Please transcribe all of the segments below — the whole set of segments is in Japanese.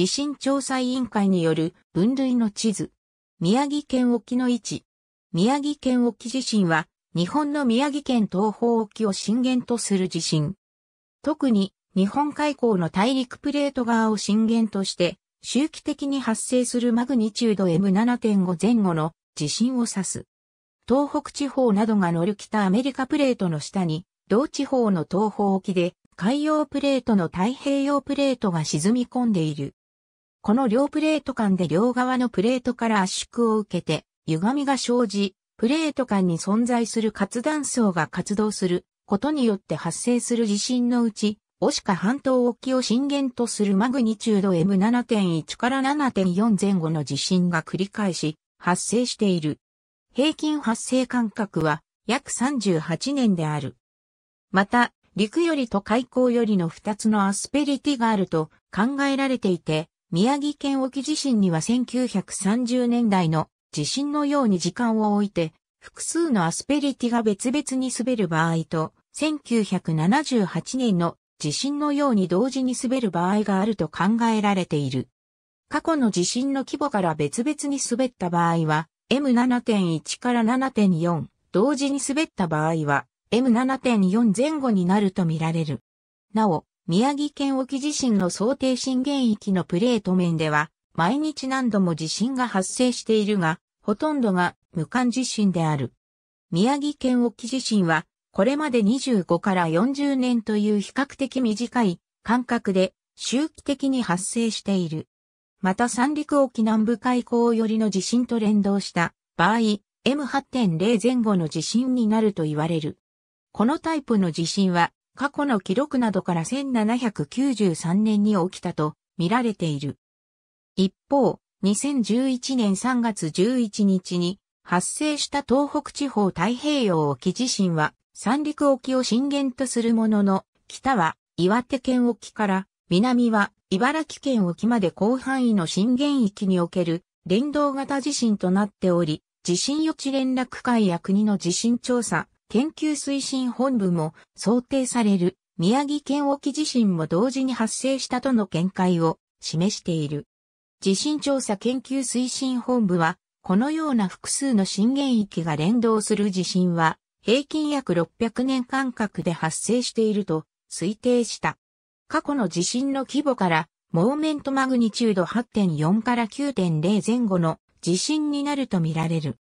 地震調査委員会による分類の地図。宮城県沖の位置。宮城県沖地震は、日本の宮城県東方沖を震源とする地震。特に、日本海溝の大陸プレート側を震源として、周期的に発生するマグニチュード M7.5 前後の地震を指す。東北地方などが乗る北アメリカプレートの下に、同地方の東方沖で海洋プレートの太平洋プレートが沈み込んでいる。この両プレート間で両側のプレートから圧縮を受けて、歪みが生じ、プレート間に存在する活断層が活動することによって発生する地震のうち、オシカ半島沖を震源とするマグニチュード M7.1 から7.4前後の地震が繰り返し発生している。平均発生間隔は約38年である。また、陸よりと海溝よりの2つのアスペリティがあると考えられていて、宮城県沖地震には1930年代の地震のように時間を置いて、複数のアスペリティが別々に滑る場合と、1978年の地震のように同時に滑る場合があると考えられている。過去の地震の規模から別々に滑った場合は、M7.1 から7.4、同時に滑った場合は、M7.4 前後になるとみられる。なお、宮城県沖地震の想定震源域のプレート面では、毎日何度も地震が発生しているが、ほとんどが無感地震である。宮城県沖地震は、これまで25から40年という比較的短い間隔で周期的に発生している。また三陸沖南部海溝寄りの地震と連動した場合、M8.0 前後の地震になると言われる。このタイプの地震は過去の記録などから1793年に起きたと見られている。一方、2011年3月11日に発生した東北地方太平洋沖地震は三陸沖を震源とするものの、北は岩手県沖から南は茨城県沖まで広範囲の震源域における連動型地震となっており、地震予知連絡会や国の地震調査研究推進本部も想定される宮城県沖地震も同時に発生したとの見解を示している。地震調査研究推進本部は、このような複数の震源域が連動する地震は、平均約600年間隔で発生していると推定した。過去の地震の規模から、モーメントマグニチュード8.4から9.0前後の地震になるとみられる。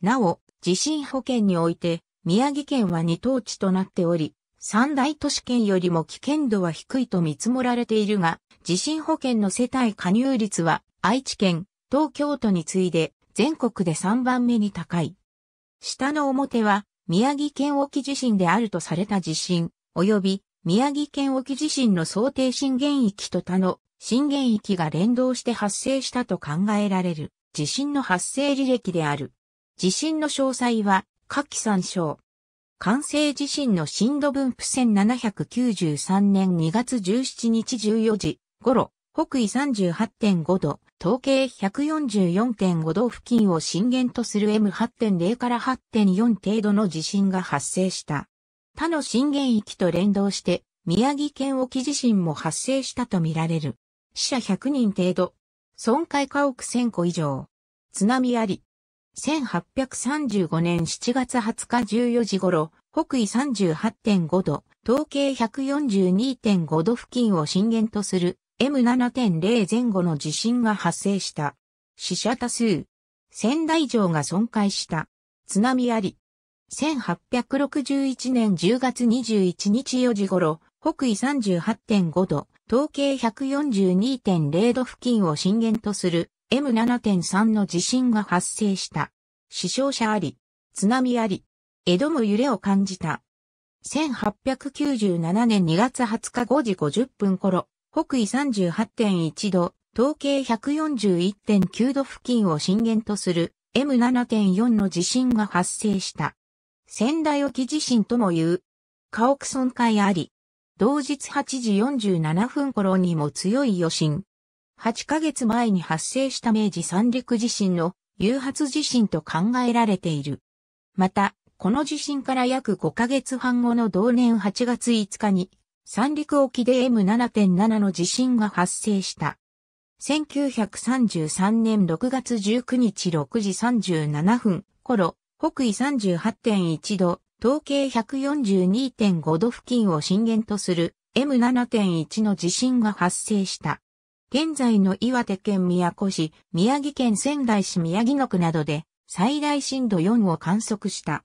なお、地震保険において、宮城県は二等地となっており、三大都市圏よりも危険度は低いと見積もられているが、地震保険の世帯加入率は愛知県、東京都に次いで全国で3番目に高い。下の表は宮城県沖地震であるとされた地震、及び宮城県沖地震の想定震源域と他の震源域が連動して発生したと考えられる地震の発生履歴である。地震の詳細は下記参照。関西地震の震度分布1793年2月17日14時頃、北緯38.5度、東経144.5度付近を震源とする M8.0 から8.4程度の地震が発生した。他の震源域と連動して、宮城県沖地震も発生したとみられる。死者100人程度。損壊家屋1000個以上。津波あり。1835年7月20日14時頃、北緯38.5度、東経142.5度付近を震源とする M7.0 前後の地震が発生した。死者多数。仙台城が損壊した。津波あり。1861年10月21日4時頃、北緯38.5度、東経142.0度付近を震源とする M7.3 の地震が発生した。死傷者あり、津波あり、江戸も揺れを感じた。1897年2月20日5時50分頃、北緯38.1度、東経141.9度付近を震源とする M7.4 の地震が発生した。仙台沖地震とも言う。家屋損壊あり。同日8時47分頃にも強い余震、8ヶ月前に発生した明治三陸地震の誘発地震と考えられている。また、この地震から約5ヶ月半後の同年8月5日に、三陸沖で M7.7 の地震が発生した。1933年6月19日6時37分頃、北緯38.1度、東計142.5度付近を震源とする M7.1 の地震が発生した。現在の岩手県宮古市、宮城県仙台市宮城野区などで最大震度4を観測した。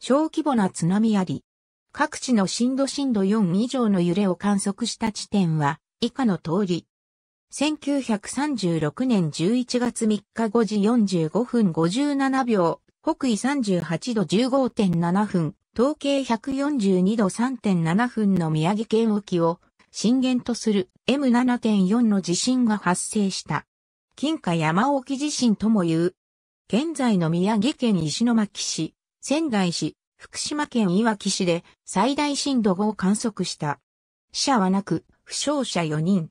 小規模な津波あり、各地の震度震度4以上の揺れを観測した地点は以下の通り。1936年11月3日5時45分57秒、北緯38度15.7分、東経142度3.7分の宮城県沖を震源とする M7.4 の地震が発生した。金華山沖地震とも言う。現在の宮城県石巻市、仙台市、福島県いわき市で最大震度5を観測した。死者はなく、負傷者4人。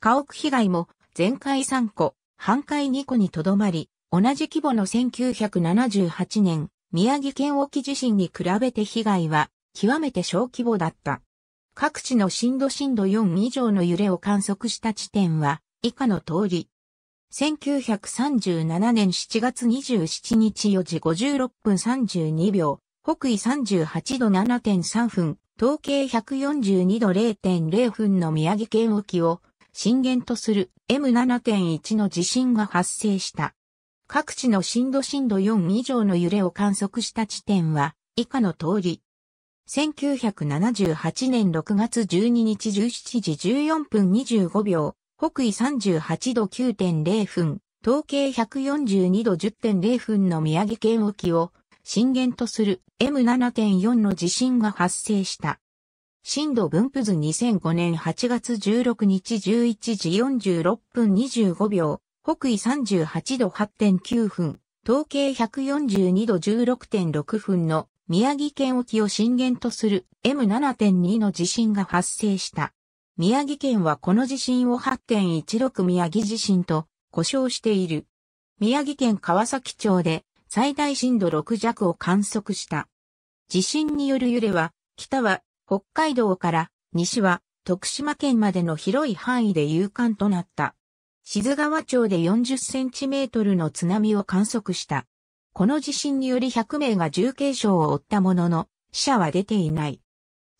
家屋被害も全壊3個、半壊2個にとどまり、同じ規模の1978年、宮城県沖地震に比べて被害は極めて小規模だった。各地の震度震度4以上の揺れを観測した地点は以下の通り。1937年7月27日4時56分32秒、北緯38度7.3分、統計142度0.0分の宮城県沖を震源とする M7.1 の地震が発生した。各地の震度震度4以上の揺れを観測した地点は以下の通り。1978年6月12日17時14分25秒、北緯38度9.0分、東経142度10.0分の宮城県沖を震源とする M7.4 の地震が発生した。震度分布図2005年8月16日11時46分25秒、北緯38度8.9分、東経142度16.6分の宮城県沖を震源とする M7.2 の地震が発生した。宮城県はこの地震を8.16宮城地震と呼称している。宮城県川崎町で最大震度6弱を観測した。地震による揺れは、北は北海道から西は徳島県までの広い範囲で有感となった。志津川町で40センチメートルの津波を観測した。この地震により100名が重軽傷を負ったものの、死者は出ていない。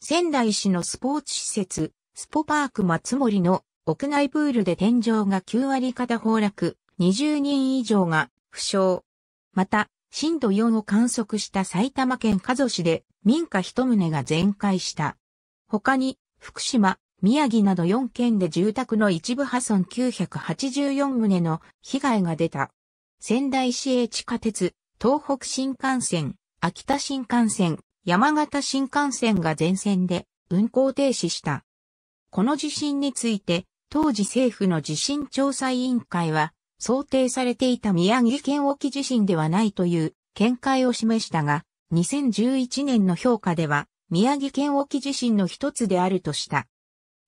仙台市のスポーツ施設、スポパーク松森の屋内プールで天井が9割方崩落、20人以上が負傷。また、震度4を観測した埼玉県加須市で民家一棟が全壊した。他に、福島、宮城など4県で住宅の一部破損984棟の被害が出た。仙台市営地下鉄、東北新幹線、秋田新幹線、山形新幹線が全線で運行停止した。この地震について、当時政府の地震調査委員会は、想定されていた宮城県沖地震ではないという見解を示したが、2011年の評価では、宮城県沖地震の一つであるとした。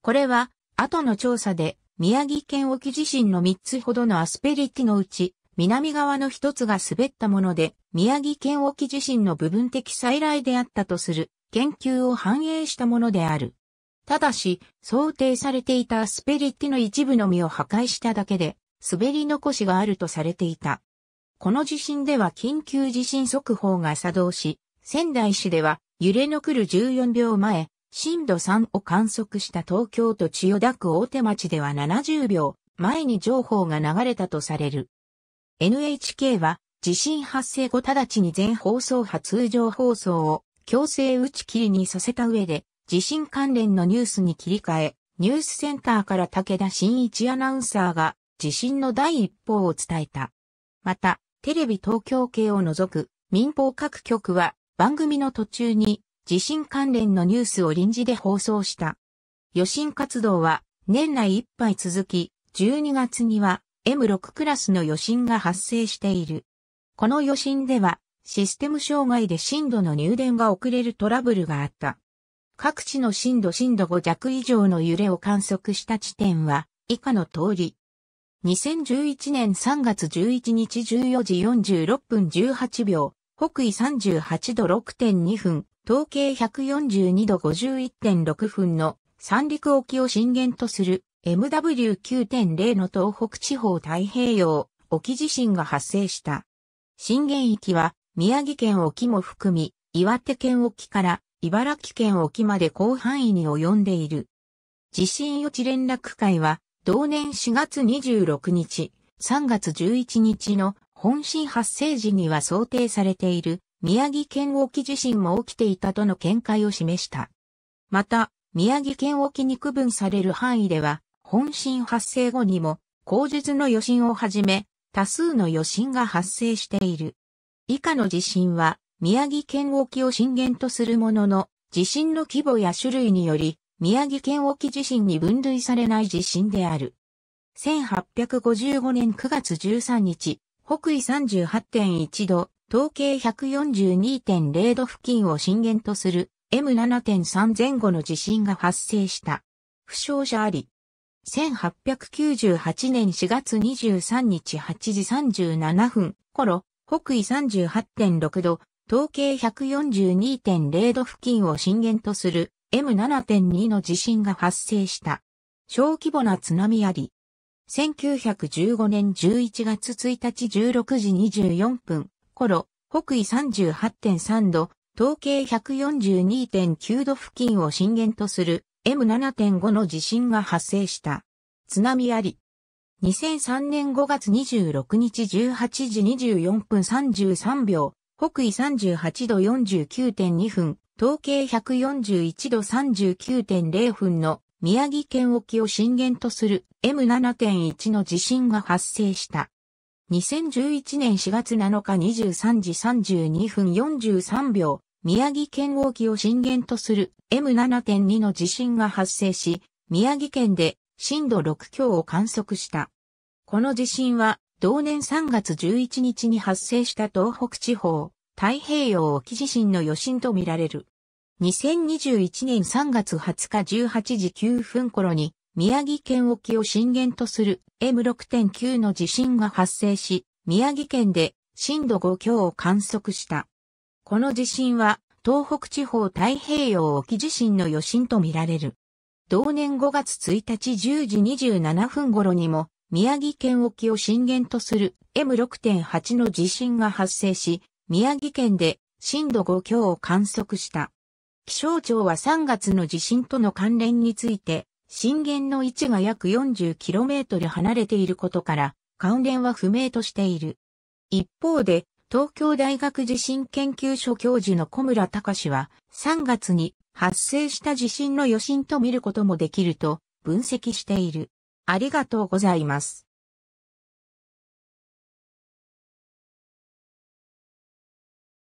これは、後の調査で、宮城県沖地震の3つほどのアスペリティのうち、南側の一つが滑ったもので、宮城県沖地震の部分的再来であったとする研究を反映したものである。ただし、想定されていたアスペリティの一部のみを破壊しただけで、滑り残しがあるとされていた。この地震では緊急地震速報が作動し、仙台市では揺れの来る14秒前、震度3を観測した東京都千代田区大手町では70秒前に情報が流れたとされる。NHK は地震発生後直ちに全放送波通常放送を強制打ち切りにさせた上で地震関連のニュースに切り替え、ニュースセンターから武田真一アナウンサーが地震の第一報を伝えた。また、テレビ東京系を除く民放各局は番組の途中に地震関連のニュースを臨時で放送した。余震活動は年内いっぱい続き、12月には M6 クラスの余震が発生している。この余震では、システム障害で震度の入電が遅れるトラブルがあった。各地の震度震度5弱以上の揺れを観測した地点は、以下の通り。2011年3月11日14時46分18秒、北緯38度6.2分、東経142度51.6分の三陸沖を震源とする MW9.0 の東北地方太平洋沖地震が発生した。震源域は宮城県沖も含み、岩手県沖から茨城県沖まで広範囲に及んでいる。地震予知連絡会は、同年4月26日、3月11日の本震発生時には想定されている宮城県沖地震も起きていたとの見解を示した。また、宮城県沖に区分される範囲では、本震発生後にも、後日の余震をはじめ、多数の余震が発生している。以下の地震は、宮城県沖を震源とするものの、地震の規模や種類により、宮城県沖地震に分類されない地震である。1855年9月13日、北緯38.1度、統計142.0度付近を震源とする M7.3 前後の地震が発生した。負傷者あり。1898年4月23日8時37分頃、北緯38.6度、統計142.0度付近を震源とする M7.2 の地震が発生した。小規模な津波あり。1915年11月1日16時24分頃、北緯38.3度、統計142.9度付近を震源とする M7.5 の地震が発生した。津波あり。2003年5月26日18時24分33秒、北緯38度49.2分、東経141度39.0分の宮城県沖を震源とする M7.1 の地震が発生した。2011年4月7日23時32分43秒、宮城県沖を震源とする M7.2 の地震が発生し、宮城県で震度6強を観測した。この地震は同年3月11日に発生した東北地方、太平洋沖地震の余震とみられる。2021年3月20日18時9分頃に宮城県沖を震源とする M6.9 の地震が発生し、宮城県で震度5強を観測した。この地震は、東北地方太平洋沖地震の余震とみられる。同年5月1日10時27分頃にも、宮城県沖を震源とする M6.8 の地震が発生し、宮城県で震度5強を観測した。気象庁は3月の地震との関連について、震源の位置が約 40km 離れていることから、関連は不明としている。一方で、東京大学地震研究所教授の小村隆は、3月に発生した地震の余震と見ることもできると分析している。ありがとうございます。